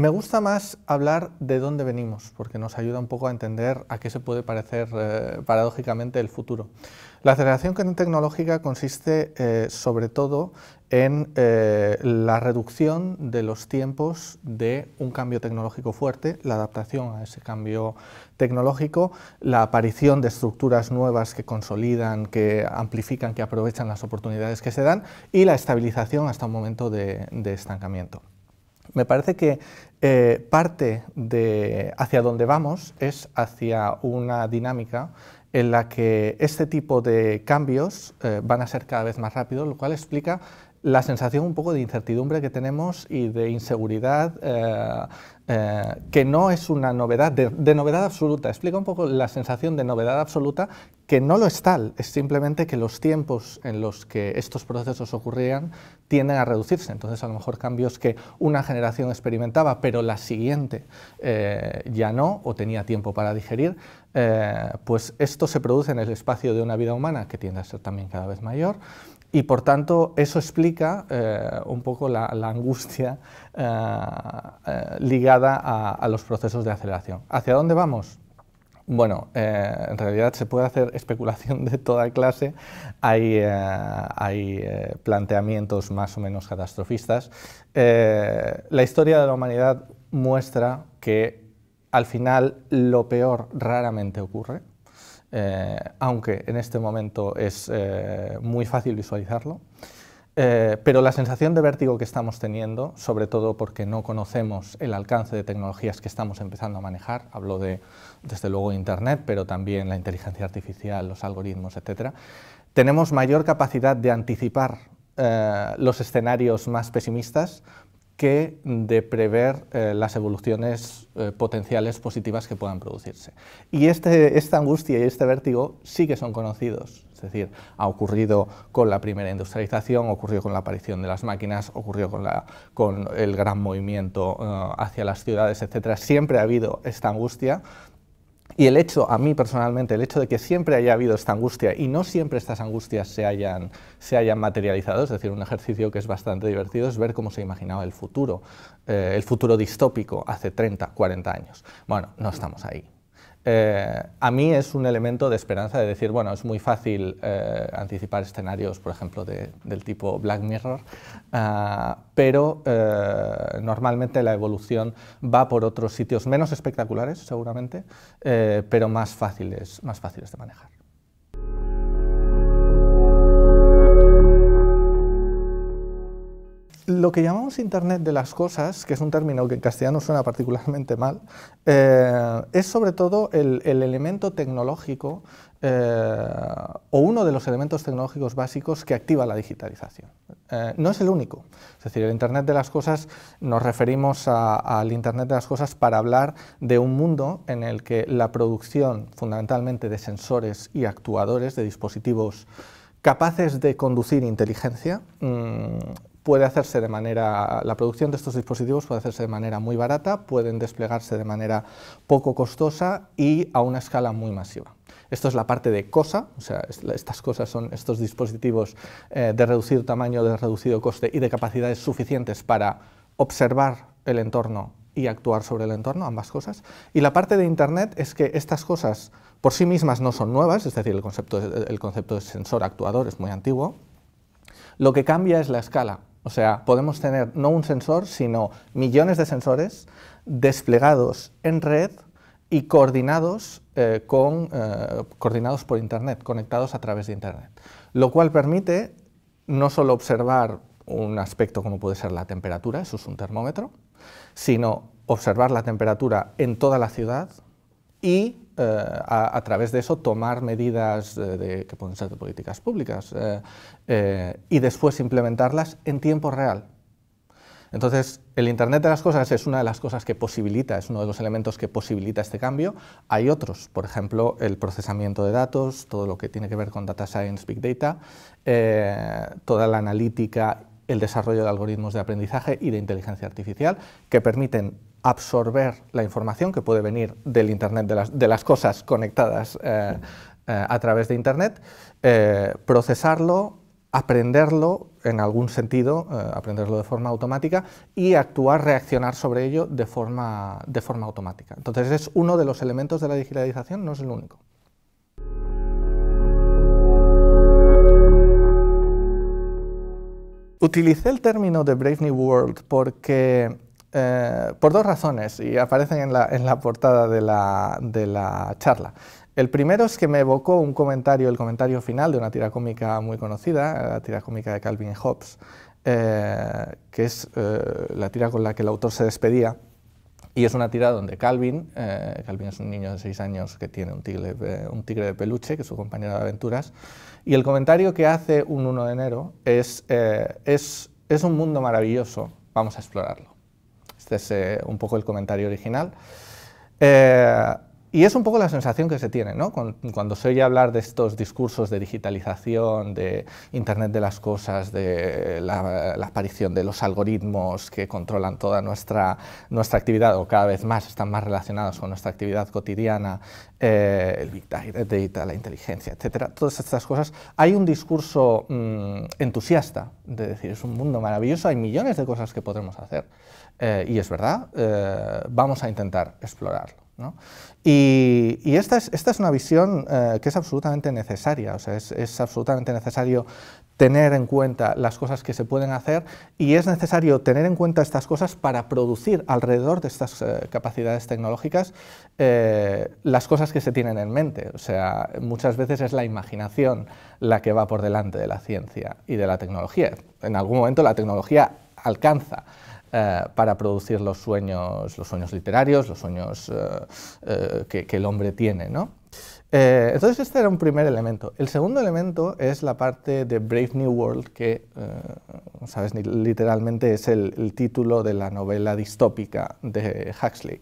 Me gusta más hablar de dónde venimos, porque nos ayuda un poco a entender a qué se puede parecer eh, paradójicamente el futuro. La aceleración tecnológica consiste eh, sobre todo en eh, la reducción de los tiempos de un cambio tecnológico fuerte, la adaptación a ese cambio tecnológico, la aparición de estructuras nuevas que consolidan, que amplifican, que aprovechan las oportunidades que se dan y la estabilización hasta un momento de estancamiento. Me parece que eh, parte de hacia dónde vamos es hacia una dinámica en la que este tipo de cambios eh, van a ser cada vez más rápidos, lo cual explica la sensación un poco de incertidumbre que tenemos y de inseguridad, eh, eh, que no es una novedad, de, novedad absoluta. Explica un poco la sensación de novedad absoluta, que no lo es tal, es simplemente que los tiempos en los que estos procesos ocurrían tienden a reducirse. Entonces, a lo mejor cambios que una generación experimentaba, pero la siguiente eh, ya no, o tenía tiempo para digerir, pues esto se produce en el espacio de una vida humana que tiende a ser también cada vez mayor y por tanto, eso explica eh, un poco la, angustia eh, eh, ligada a, los procesos de aceleración. ¿Hacia dónde vamos? Bueno, en realidad se puede hacer especulación de toda clase, hay planteamientos más o menos catastrofistas. la historia de la humanidad muestra que al final lo peor raramente ocurre, eh, aunque en este momento es eh, muy fácil visualizarlo. Eh, pero la sensación de vértigo que estamos teniendo, sobre todo porque no conocemos el alcance de tecnologías que estamos empezando a manejar, hablo de, desde luego, Internet, pero también la inteligencia artificial, los algoritmos, etc., tenemos mayor capacidad de anticipar los escenarios más pesimistas, que de prever eh, las evoluciones eh, potenciales positivas que puedan producirse. Y este, esta angustia y este vértigo sí que son conocidos, es decir, ha ocurrido con la primera industrialización, ocurrió con la aparición de las máquinas, ocurrió con, con el gran movimiento eh, hacia las ciudades, etc. Siempre ha habido esta angustia y el hecho, a mí personalmente, el hecho de que siempre haya habido esta angustia y no siempre estas angustias se hayan, se hayan materializado, es decir, un ejercicio que es bastante divertido es ver cómo se imaginaba el futuro, eh, el futuro distópico hace 30, 40 años. Bueno, no estamos ahí, eh, a mí es un elemento de esperanza de decir, bueno, es muy fácil eh, anticipar escenarios, por ejemplo, del tipo Black Mirror, ah, pero eh, normalmente la evolución va por otros sitios menos espectaculares, seguramente, pero más fáciles, más fáciles de manejar. lo que llamamos Internet de las cosas, que es un término que en castellano suena particularmente mal, eh, es sobre todo el, elemento tecnológico eh, o uno de los elementos tecnológicos básicos que activa la digitalización. Eh, no es el único. Es decir, el Internet de las cosas nos referimos al Internet de las cosas para hablar de un mundo en el que la producción fundamentalmente de sensores y actuadores, de dispositivos capaces de conducir inteligencia, mm, puede hacerse de manera, la producción de estos dispositivos puede hacerse de manera muy barata, pueden desplegarse de manera poco costosa y a una escala muy masiva. Esto es la parte de cosa, o sea, estas cosas son estos dispositivos eh, de reducido tamaño, de reducido coste y de capacidades suficientes para observar el entorno y actuar sobre el entorno, ambas cosas. Y la parte de Internet es que estas cosas por sí mismas no son nuevas, es decir, el concepto, el concepto de sensor actuador es muy antiguo. Lo que cambia es la escala, o sea, podemos tener no un sensor, sino millones de sensores desplegados en red y coordinados, eh, con, eh, coordinados por Internet, conectados a través de Internet. Lo cual permite no solo observar un aspecto como puede ser la temperatura, eso es un termómetro, sino observar la temperatura en toda la ciudad y eh, a, través de eso tomar medidas que pueden ser de políticas públicas eh, eh, y después implementarlas en tiempo real. Entonces, el Internet de las Cosas es una de las cosas que posibilita, es uno de los elementos que posibilita este cambio. Hay otros, por ejemplo, el procesamiento de datos, todo lo que tiene que ver con Data Science, Big Data, toda la analítica, el desarrollo de algoritmos de aprendizaje y de inteligencia artificial, que permiten absorber la información que puede venir del Internet, de las, cosas conectadas eh, eh, a través de Internet, eh, procesarlo, aprenderlo en algún sentido, aprenderlo de forma automática y actuar, reaccionar sobre ello de forma, de forma automática. Entonces es uno de los elementos de la digitalización, no es el único. Utilicé el término de Brave New World porque eh, por dos razones, y aparecen en la, portada de la, charla. El primero es que me evocó un comentario, el comentario final de una tira cómica muy conocida, la tira cómica de Calvin Hobbes, eh, que es eh, la tira con la que el autor se despedía. Y es una tira donde Calvin, Calvin es un niño de seis años que tiene un tigre, un tigre de peluche, que es su compañero de aventuras, y el comentario que hace un 1 de enero es, es, es un mundo maravilloso, vamos a explorarlo. Este es un poco el comentario original. Eh, y es un poco la sensación que se tiene, ¿no? Cuando se oye hablar de estos discursos de digitalización, de Internet de las cosas, de la, aparición de los algoritmos que controlan toda nuestra, nuestra actividad, o cada vez más están más relacionados con nuestra actividad cotidiana, eh, el Big Data, la inteligencia, etcétera, todas estas cosas, hay un discurso mm, entusiasta de decir, es un mundo maravilloso, hay millones de cosas que podremos hacer. Eh, y es verdad, eh, vamos a intentar explorarlo. Y, esta, es, una visión eh, que es absolutamente necesaria, sea, es, absolutamente necesario tener en cuenta las cosas que se pueden hacer y es necesario tener en cuenta estas cosas para producir alrededor de estas eh, capacidades tecnológicas eh, las cosas que se tienen en mente. O sea, muchas veces es la imaginación la que va por delante de la ciencia y de la tecnología. En algún momento la tecnología alcanza eh, para producir los sueños, los sueños literarios, los sueños eh, eh, que, el hombre tiene. ¿no? entonces este era un primer elemento. El segundo elemento es la parte de Brave New World, que sabes, literalmente es el título de la novela distópica de Huxley.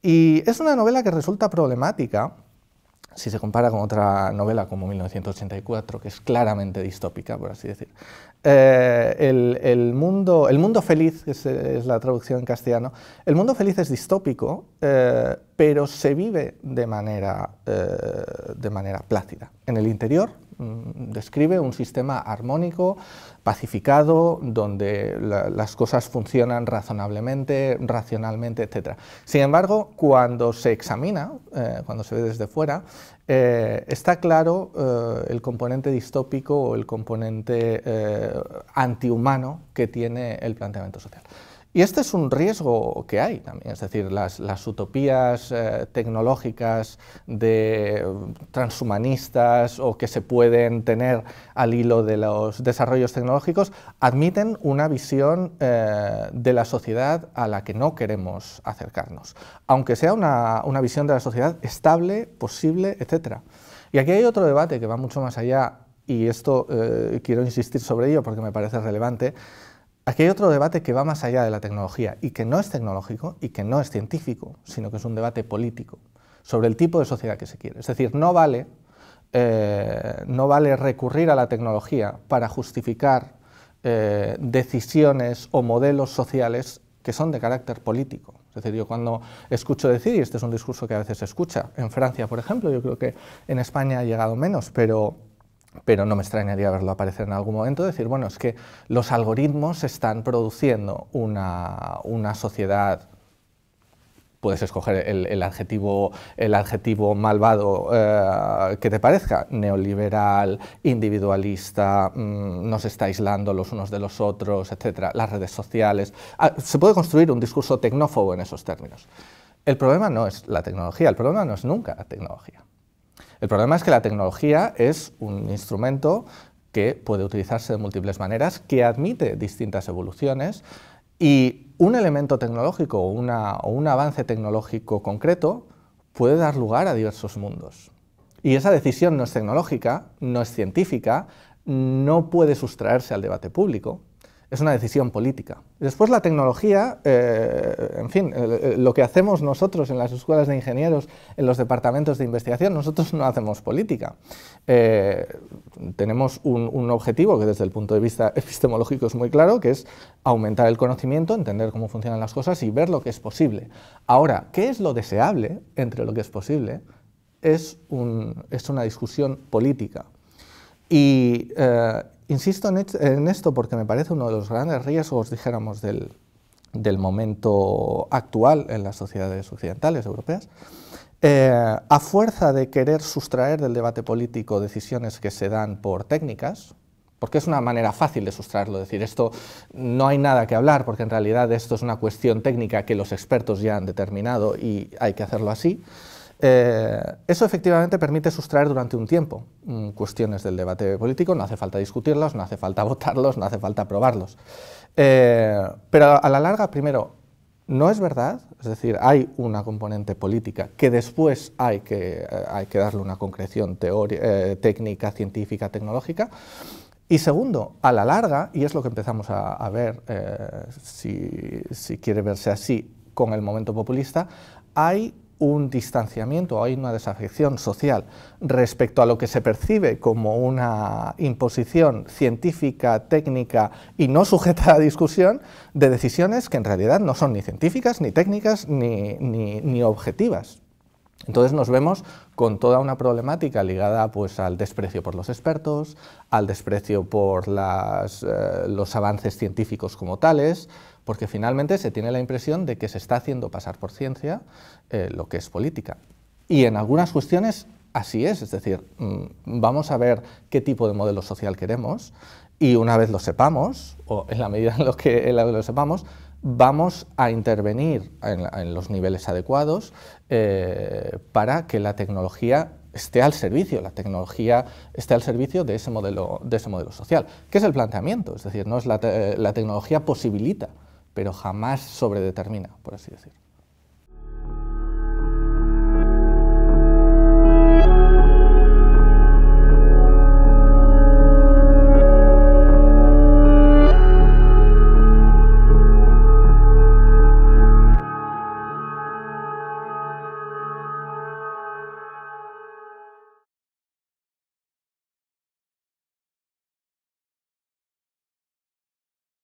Y es una novela que resulta problemática si se compara con otra novela como 1984, que es claramente distópica, por así decir. Eh, el, mundo, el mundo feliz, que es, la traducción en castellano, el mundo feliz es distópico, eh, pero se vive de manera, eh, de manera plácida. En el interior Mm, describe un sistema armónico, pacificado, donde las cosas funcionan razonablemente, racionalmente, etc. Sin embargo, cuando se examina, eh, cuando se ve desde fuera, eh, está claro eh, el componente distópico o el componente antihumano que tiene el planteamiento social. Y este es un riesgo que hay también, es decir, las, utopías eh, tecnológicas de eh, transhumanistas o que se pueden tener al hilo de los desarrollos tecnológicos admiten una visión eh, de la sociedad a la que no queremos acercarnos, aunque sea una, visión de la sociedad estable, posible, etc. Y aquí hay otro debate que va mucho más allá y esto quiero insistir sobre ello porque me parece relevante, Aquí hay otro debate que va más allá de la tecnología y que no es tecnológico y que no es científico, sino que es un debate político sobre el tipo de sociedad que se quiere. Es decir, no vale, eh, no vale recurrir a la tecnología para justificar eh, decisiones o modelos sociales que son de carácter político. Es decir, yo cuando escucho decir, y este es un discurso que a veces se escucha, en Francia, por ejemplo, yo creo que en España ha llegado menos, pero pero no me extrañaría verlo aparecer en algún momento, decir, bueno, es que los algoritmos están produciendo una, sociedad puedes escoger el, adjetivo, el adjetivo malvado eh, que te parezca, neoliberal, individualista, mm, nos está aislando los unos de los otros, etc., las redes sociales. Ah, se puede construir un discurso tecnófobo en esos términos. El problema no es la tecnología, el problema no es nunca la tecnología. El problema es que la tecnología es un instrumento que puede utilizarse de múltiples maneras, que admite distintas evoluciones y un elemento tecnológico o, un avance tecnológico concreto puede dar lugar a diversos mundos. Y esa decisión no es tecnológica, no es científica, no puede sustraerse al debate público, es una decisión política. Después la tecnología, eh, en fin, eh, eh, lo que hacemos nosotros en las escuelas de ingenieros, en los departamentos de investigación, nosotros no hacemos política. tenemos un, un, objetivo que desde el punto de vista epistemológico es muy claro, que es aumentar el conocimiento, entender cómo funcionan las cosas y ver lo que es posible. Ahora, ¿qué es lo deseable entre lo que es posible? Es, un, es una discusión política. Y, Insisto en esto porque me parece uno de los grandes riesgos, dijéramos, del, momento actual en las sociedades occidentales europeas. Eh, a fuerza de querer sustraer del debate político decisiones que se dan por técnicas, porque es una manera fácil de sustraerlo, decir, esto no hay nada que hablar, porque en realidad esto es una cuestión técnica que los expertos ya han determinado y hay que hacerlo así, eh, eso efectivamente permite sustraer durante un tiempo mm, cuestiones del debate político, no hace falta discutirlos, no hace falta votarlos, no hace falta aprobarlos. Eh, pero a la larga, primero, no es verdad, es decir, hay una componente política que después hay que, eh, hay que darle una concreción técnica, científica, tecnológica. Y segundo, a la larga, y es lo que empezamos a, ver, si, si quiere verse así, con el momento populista, hay un distanciamiento, hay una desafección social respecto a lo que se percibe como una imposición científica, técnica y no sujeta a discusión de decisiones que en realidad no son ni científicas, ni técnicas, ni, ni objetivas. Entonces nos vemos con toda una problemática ligada pues, al desprecio por los expertos, al desprecio por eh, los avances científicos como tales, porque finalmente se tiene la impresión de que se está haciendo pasar por ciencia eh, lo que es política. Y en algunas cuestiones así es, es decir, mm, vamos a ver qué tipo de modelo social queremos y una vez lo sepamos, o en la medida en la que lo sepamos, vamos a intervenir en, los niveles adecuados eh, para que la tecnología esté al servicio, la tecnología esté al servicio de ese modelo, de ese modelo social, que es el planteamiento, es decir, no es la, la tecnología posibilita, pero jamás sobredetermina, por así decirlo.